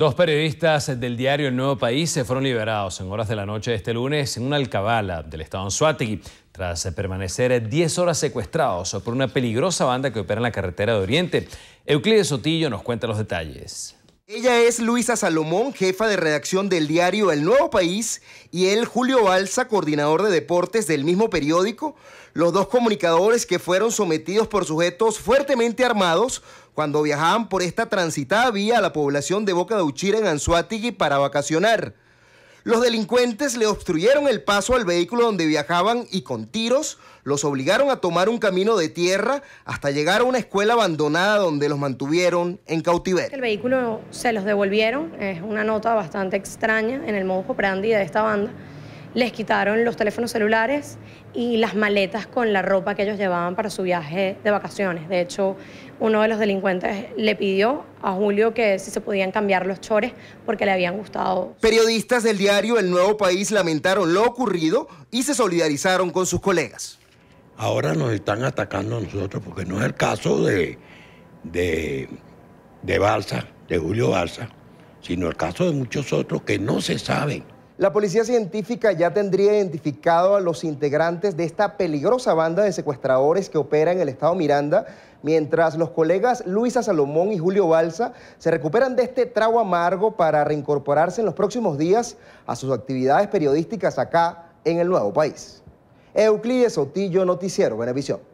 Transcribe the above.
Dos periodistas del diario El Nuevo País se fueron liberados en horas de la noche de este lunes en una alcabala del estado Anzuategui, tras permanecer 10 horas secuestrados por una peligrosa banda que opera en la carretera de Oriente. Euclides Sotillo nos cuenta los detalles. Ella es Luisa Salomón, jefa de redacción del diario El Nuevo País, y él Julio Balsa, coordinador de deportes del mismo periódico, los dos comunicadores que fueron sometidos por sujetos fuertemente armados cuando viajaban por esta transitada vía a la población de Boca de Uchira en Anzuategui para vacacionar. Los delincuentes le obstruyeron el paso al vehículo donde viajaban y con tiros los obligaron a tomar un camino de tierra hasta llegar a una escuela abandonada donde los mantuvieron en cautiverio. El vehículo se los devolvieron, es una nota bastante extraña en el modo operandi de esta banda les quitaron los teléfonos celulares y las maletas con la ropa que ellos llevaban para su viaje de vacaciones. De hecho, uno de los delincuentes le pidió a Julio que si se podían cambiar los chores porque le habían gustado. Periodistas del diario El Nuevo País lamentaron lo ocurrido y se solidarizaron con sus colegas. Ahora nos están atacando a nosotros porque no es el caso de, de, de Balsa, de Julio Balsa, sino el caso de muchos otros que no se saben la policía científica ya tendría identificado a los integrantes de esta peligrosa banda de secuestradores que opera en el estado Miranda, mientras los colegas Luisa Salomón y Julio Balsa se recuperan de este trago amargo para reincorporarse en los próximos días a sus actividades periodísticas acá en el nuevo país. Euclides Otillo, Noticiero Benevisión.